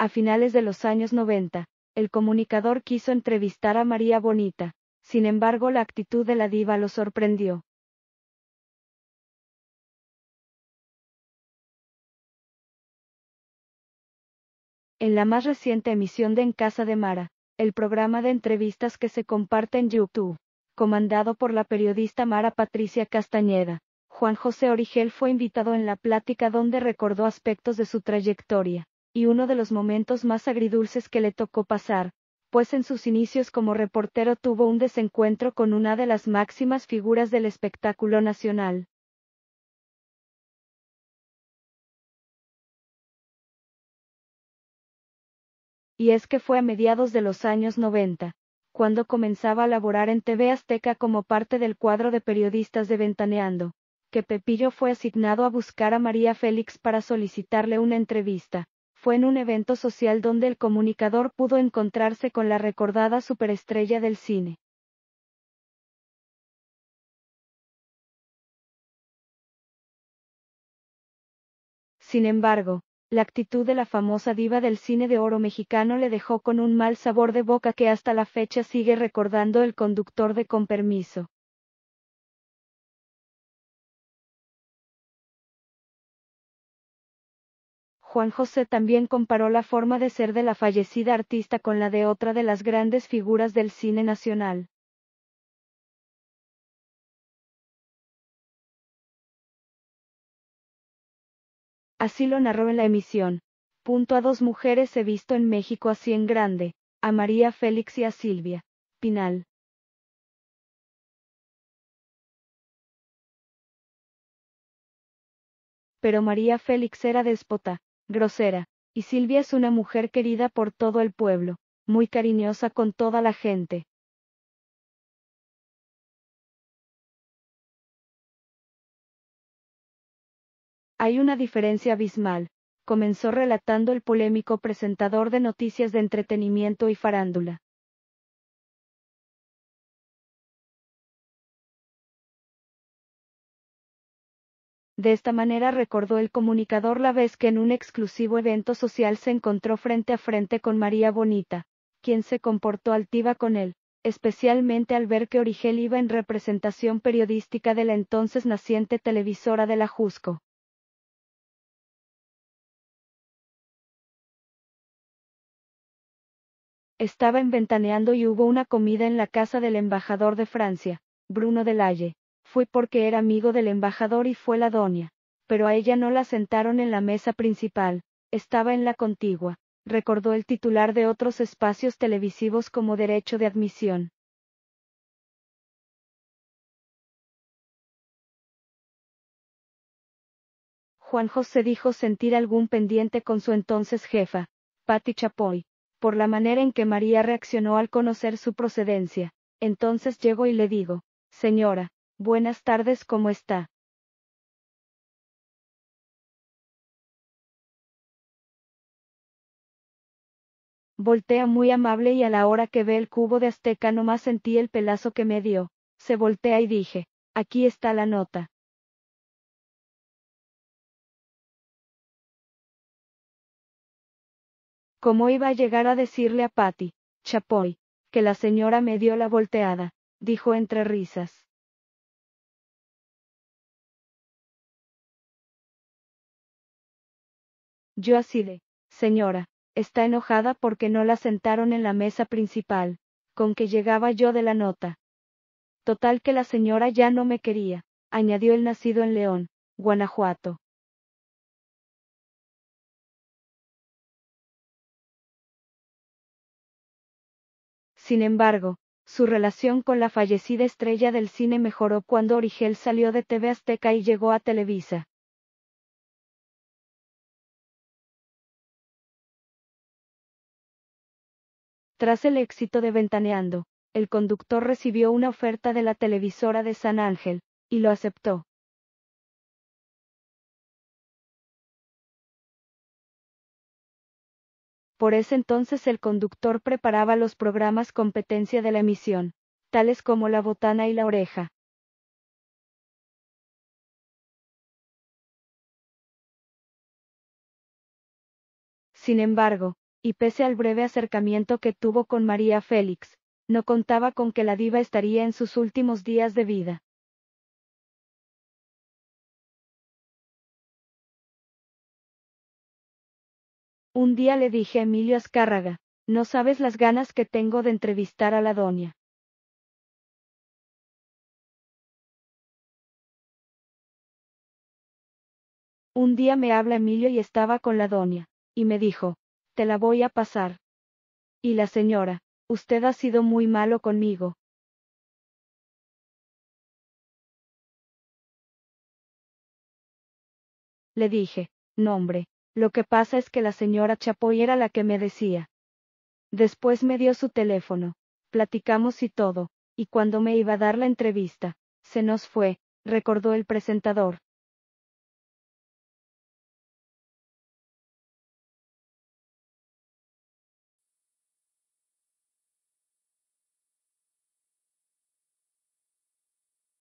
A finales de los años 90, el comunicador quiso entrevistar a María Bonita, sin embargo la actitud de la diva lo sorprendió. En la más reciente emisión de En Casa de Mara, el programa de entrevistas que se comparte en YouTube, comandado por la periodista Mara Patricia Castañeda, Juan José Origel fue invitado en la plática donde recordó aspectos de su trayectoria y uno de los momentos más agridulces que le tocó pasar, pues en sus inicios como reportero tuvo un desencuentro con una de las máximas figuras del espectáculo nacional. Y es que fue a mediados de los años 90, cuando comenzaba a laborar en TV Azteca como parte del cuadro de periodistas de Ventaneando, que Pepillo fue asignado a buscar a María Félix para solicitarle una entrevista fue en un evento social donde el comunicador pudo encontrarse con la recordada superestrella del cine. Sin embargo, la actitud de la famosa diva del cine de oro mexicano le dejó con un mal sabor de boca que hasta la fecha sigue recordando el conductor de Con Permiso. Juan José también comparó la forma de ser de la fallecida artista con la de otra de las grandes figuras del cine nacional. Así lo narró en la emisión. Punto a dos mujeres he visto en México así en grande, a María Félix y a Silvia. Pinal. Pero María Félix era déspota, grosera, y Silvia es una mujer querida por todo el pueblo, muy cariñosa con toda la gente. Hay una diferencia abismal, comenzó relatando el polémico presentador de noticias de entretenimiento y farándula. De esta manera recordó el comunicador la vez que en un exclusivo evento social se encontró frente a frente con María Bonita, quien se comportó altiva con él, especialmente al ver que Origel iba en representación periodística de la entonces naciente televisora de la Jusco. Estaba en Ventaneando y hubo una comida en la casa del embajador de Francia, Bruno Delaye fue porque era amigo del embajador y fue la doña, pero a ella no la sentaron en la mesa principal, estaba en la contigua, recordó el titular de otros espacios televisivos como derecho de admisión. Juan José dijo sentir algún pendiente con su entonces jefa, Patti Chapoy, por la manera en que María reaccionó al conocer su procedencia. Entonces llego y le digo, señora, Buenas tardes, ¿cómo está? Voltea muy amable y a la hora que ve el cubo de azteca no más sentí el pelazo que me dio. Se voltea y dije, aquí está la nota. Como iba a llegar a decirle a Patty, Chapoy, que la señora me dio la volteada? dijo entre risas. Yo así de, señora, está enojada porque no la sentaron en la mesa principal, con que llegaba yo de la nota. Total que la señora ya no me quería, añadió el nacido en León, Guanajuato. Sin embargo, su relación con la fallecida estrella del cine mejoró cuando Origel salió de TV Azteca y llegó a Televisa. Tras el éxito de Ventaneando, el conductor recibió una oferta de la televisora de San Ángel, y lo aceptó. Por ese entonces el conductor preparaba los programas competencia de la emisión, tales como La Botana y La Oreja. Sin embargo, y pese al breve acercamiento que tuvo con María Félix, no contaba con que la diva estaría en sus últimos días de vida. Un día le dije a Emilio Azcárraga, no sabes las ganas que tengo de entrevistar a la doña. Un día me habla Emilio y estaba con la doña, y me dijo, la voy a pasar. Y la señora, usted ha sido muy malo conmigo. Le dije, nombre, lo que pasa es que la señora Chapoy era la que me decía. Después me dio su teléfono, platicamos y todo, y cuando me iba a dar la entrevista, se nos fue, recordó el presentador.